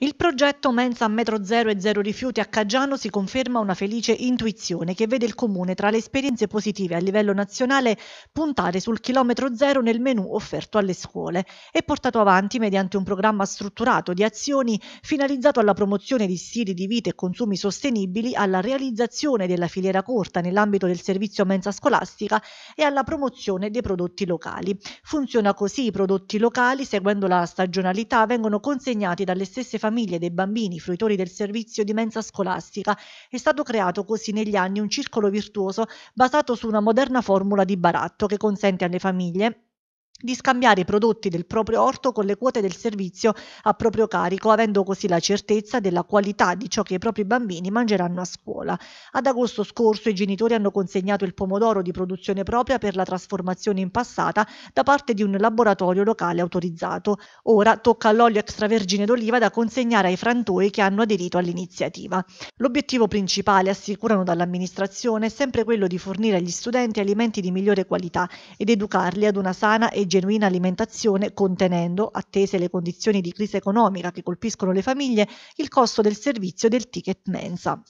Il progetto Mensa a Metro Zero e Zero Rifiuti a Caggiano si conferma una felice intuizione che vede il comune tra le esperienze positive a livello nazionale puntare sul chilometro zero nel menù offerto alle scuole e portato avanti mediante un programma strutturato di azioni finalizzato alla promozione di stili di vita e consumi sostenibili, alla realizzazione della filiera corta nell'ambito del servizio mensa scolastica e alla promozione dei prodotti locali. Funziona così i prodotti locali, seguendo la stagionalità, vengono consegnati dalle stesse famiglie famiglie dei bambini fruitori del servizio di mensa scolastica, è stato creato così negli anni un circolo virtuoso basato su una moderna formula di baratto che consente alle famiglie di scambiare i prodotti del proprio orto con le quote del servizio a proprio carico, avendo così la certezza della qualità di ciò che i propri bambini mangeranno a scuola. Ad agosto scorso i genitori hanno consegnato il pomodoro di produzione propria per la trasformazione in passata da parte di un laboratorio locale autorizzato. Ora tocca all'olio extravergine d'oliva da consegnare ai frantoi che hanno aderito all'iniziativa. L'obiettivo principale, assicurano dall'amministrazione, è sempre quello di fornire agli studenti alimenti di migliore qualità ed educarli ad una sana e genuina alimentazione contenendo, attese le condizioni di crisi economica che colpiscono le famiglie, il costo del servizio del ticket mensa.